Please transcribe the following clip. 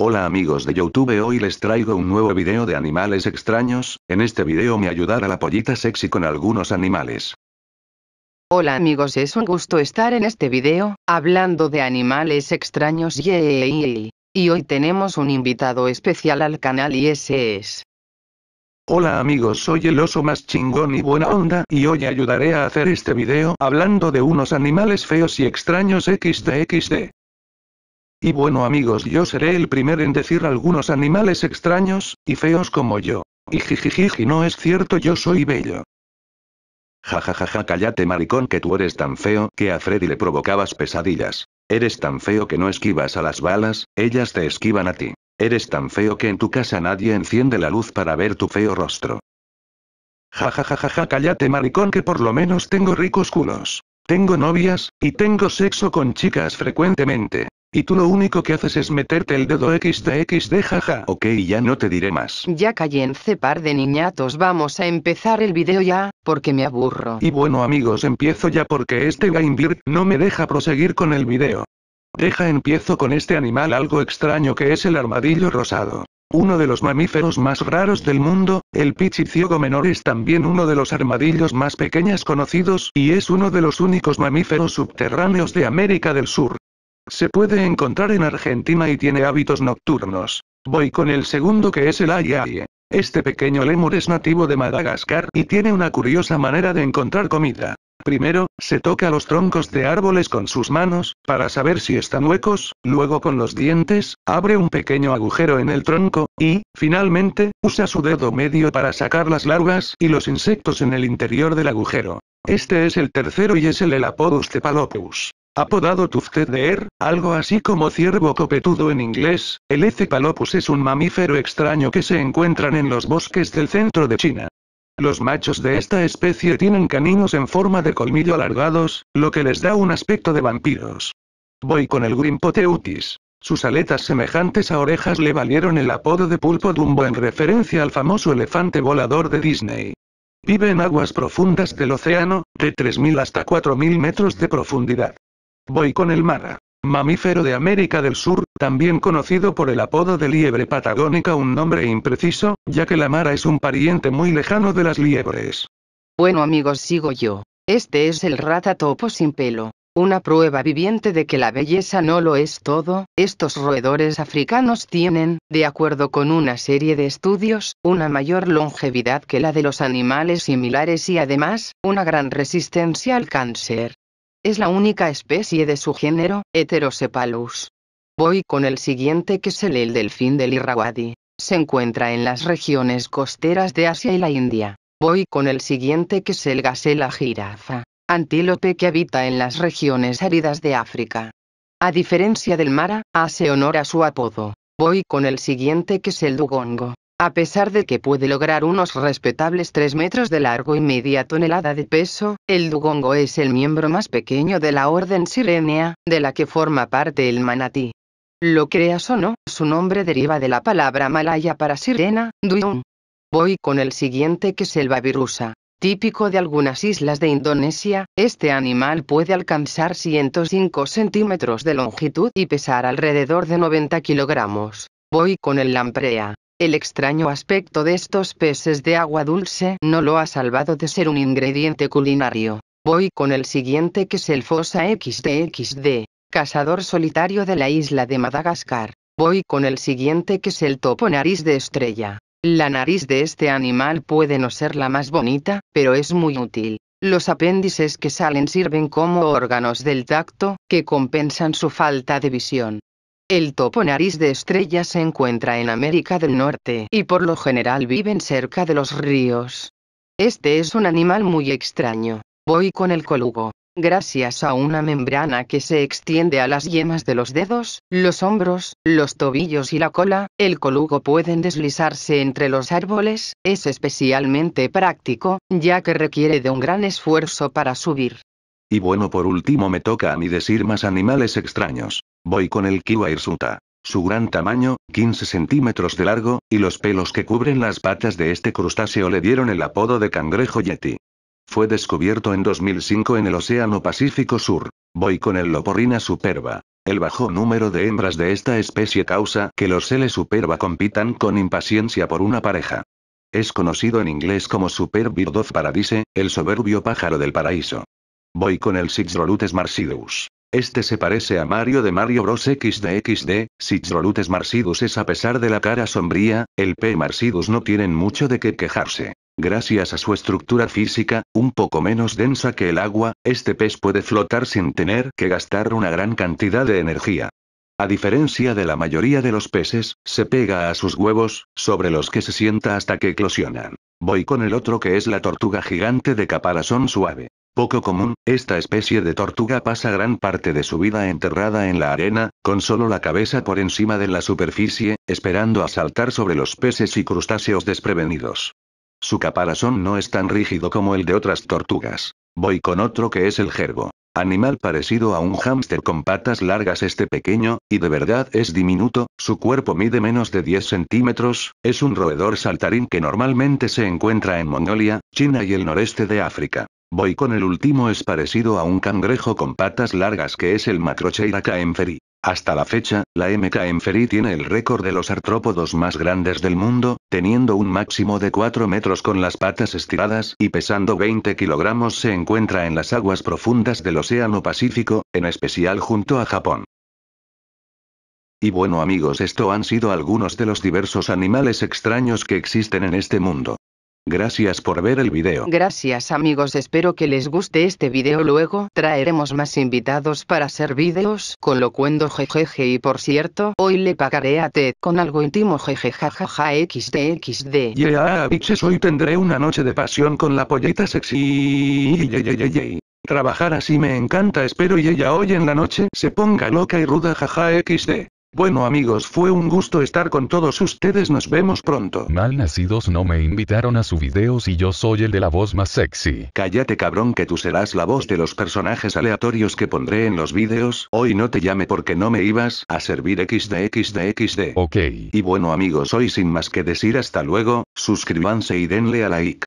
Hola amigos de Youtube hoy les traigo un nuevo video de animales extraños, en este video me ayudará la pollita sexy con algunos animales. Hola amigos es un gusto estar en este video, hablando de animales extraños y hoy tenemos un invitado especial al canal y ese es... Hola amigos soy el oso más chingón y buena onda y hoy ayudaré a hacer este video hablando de unos animales feos y extraños xdxd. Y bueno amigos, yo seré el primer en decir algunos animales extraños, y feos como yo. Y jijijiji, no es cierto, yo soy bello. Jajajaja, ja, ja, cállate maricón que tú eres tan feo que a Freddy le provocabas pesadillas. Eres tan feo que no esquivas a las balas, ellas te esquivan a ti. Eres tan feo que en tu casa nadie enciende la luz para ver tu feo rostro. Jajajajaja, ja, cállate maricón que por lo menos tengo ricos culos. Tengo novias, y tengo sexo con chicas frecuentemente. Y tú lo único que haces es meterte el dedo xdxd de jaja. Ok, ya no te diré más. Ya ce par de niñatos, vamos a empezar el video ya, porque me aburro. Y bueno amigos, empiezo ya porque este Gainbird no me deja proseguir con el video. Deja empiezo con este animal algo extraño que es el armadillo rosado. Uno de los mamíferos más raros del mundo, el pichiciego menor es también uno de los armadillos más pequeños conocidos y es uno de los únicos mamíferos subterráneos de América del Sur. Se puede encontrar en Argentina y tiene hábitos nocturnos. Voy con el segundo que es el ayaye. Este pequeño lemur es nativo de Madagascar y tiene una curiosa manera de encontrar comida. Primero, se toca los troncos de árboles con sus manos, para saber si están huecos, luego con los dientes, abre un pequeño agujero en el tronco, y, finalmente, usa su dedo medio para sacar las larvas y los insectos en el interior del agujero. Este es el tercero y es el Elapodus tepalopus apodado Tufted Deer, algo así como ciervo copetudo en inglés, el Ecepalopus es un mamífero extraño que se encuentran en los bosques del centro de China. Los machos de esta especie tienen caninos en forma de colmillo alargados, lo que les da un aspecto de vampiros. Voy con el Grimpoteutis. Sus aletas semejantes a orejas le valieron el apodo de pulpo Dumbo en referencia al famoso elefante volador de Disney. Vive en aguas profundas del océano, de 3.000 hasta 4.000 metros de profundidad. Voy con el mara. Mamífero de América del Sur, también conocido por el apodo de liebre patagónica, un nombre impreciso, ya que la mara es un pariente muy lejano de las liebres. Bueno amigos, sigo yo. Este es el rata topo sin pelo. Una prueba viviente de que la belleza no lo es todo, estos roedores africanos tienen, de acuerdo con una serie de estudios, una mayor longevidad que la de los animales similares y además, una gran resistencia al cáncer. Es la única especie de su género, Heterosepalus. Voy con el siguiente que es el, delfín del Irrawaddy. Se encuentra en las regiones costeras de Asia y la India. Voy con el siguiente que es el gasela jirafa, antílope que habita en las regiones áridas de África. A diferencia del mara, hace honor a su apodo. Voy con el siguiente que es el dugongo, a pesar de que puede lograr unos respetables 3 metros de largo y media tonelada de peso, el dugongo es el miembro más pequeño de la orden sirenea, de la que forma parte el manatí. Lo creas o no, su nombre deriva de la palabra malaya para sirena, duyung. Voy con el siguiente que es el babirusa. Típico de algunas islas de Indonesia, este animal puede alcanzar 105 centímetros de longitud y pesar alrededor de 90 kilogramos. Voy con el lamprea. El extraño aspecto de estos peces de agua dulce no lo ha salvado de ser un ingrediente culinario. Voy con el siguiente que es el Fosa XDXD, cazador solitario de la isla de Madagascar. Voy con el siguiente que es el topo nariz de estrella. La nariz de este animal puede no ser la más bonita, pero es muy útil. Los apéndices que salen sirven como órganos del tacto, que compensan su falta de visión. El topo nariz de estrella se encuentra en América del Norte y por lo general viven cerca de los ríos. Este es un animal muy extraño. Voy con el colugo. Gracias a una membrana que se extiende a las yemas de los dedos, los hombros, los tobillos y la cola, el colugo puede deslizarse entre los árboles, es especialmente práctico, ya que requiere de un gran esfuerzo para subir. Y bueno, por último me toca a mí decir más animales extraños. Voy con el kiwa irsuta. Su gran tamaño, 15 centímetros de largo, y los pelos que cubren las patas de este crustáceo le dieron el apodo de cangrejo yeti. Fue descubierto en 2005 en el Océano Pacífico Sur. Voy con el Loporrina superba. El bajo número de hembras de esta especie causa que los L superba compitan con impaciencia por una pareja. Es conocido en inglés como Super Bird of Paradise, el soberbio pájaro del paraíso. Voy con el Sixrolutes marsidus. Este se parece a Mario de Mario Bros XDXD, XD, Marsidus es a pesar de la cara sombría, el P Marsidus no tienen mucho de qué quejarse. Gracias a su estructura física, un poco menos densa que el agua, este pez puede flotar sin tener que gastar una gran cantidad de energía. A diferencia de la mayoría de los peces, se pega a sus huevos, sobre los que se sienta hasta que eclosionan. Voy con el otro que es la tortuga gigante de caparazón suave poco común, esta especie de tortuga pasa gran parte de su vida enterrada en la arena, con solo la cabeza por encima de la superficie, esperando a saltar sobre los peces y crustáceos desprevenidos. Su caparazón no es tan rígido como el de otras tortugas. Voy con otro que es el gerbo. Animal parecido a un hámster con patas largas este pequeño, y de verdad es diminuto, su cuerpo mide menos de 10 centímetros, es un roedor saltarín que normalmente se encuentra en Mongolia, China y el noreste de África. Voy con el último es parecido a un cangrejo con patas largas que es el Macrocheira Kaenferi. Hasta la fecha, la M. tiene el récord de los artrópodos más grandes del mundo, teniendo un máximo de 4 metros con las patas estiradas y pesando 20 kilogramos se encuentra en las aguas profundas del Océano Pacífico, en especial junto a Japón. Y bueno amigos, esto han sido algunos de los diversos animales extraños que existen en este mundo. Gracias por ver el video. Gracias amigos espero que les guste este video luego traeremos más invitados para hacer videos con lo locuendo jejeje y por cierto hoy le pagaré a Ted con algo íntimo jeje jajaja xdxd. Yeah bitches hoy tendré una noche de pasión con la pollita sexy. Trabajar así me encanta espero y ella hoy en la noche se ponga loca y ruda jaja xd. Bueno amigos fue un gusto estar con todos ustedes nos vemos pronto. Mal nacidos no me invitaron a su video si yo soy el de la voz más sexy. Cállate cabrón que tú serás la voz de los personajes aleatorios que pondré en los videos. Hoy no te llame porque no me ibas a servir xd Ok. Y bueno amigos hoy sin más que decir hasta luego, suscríbanse y denle a like.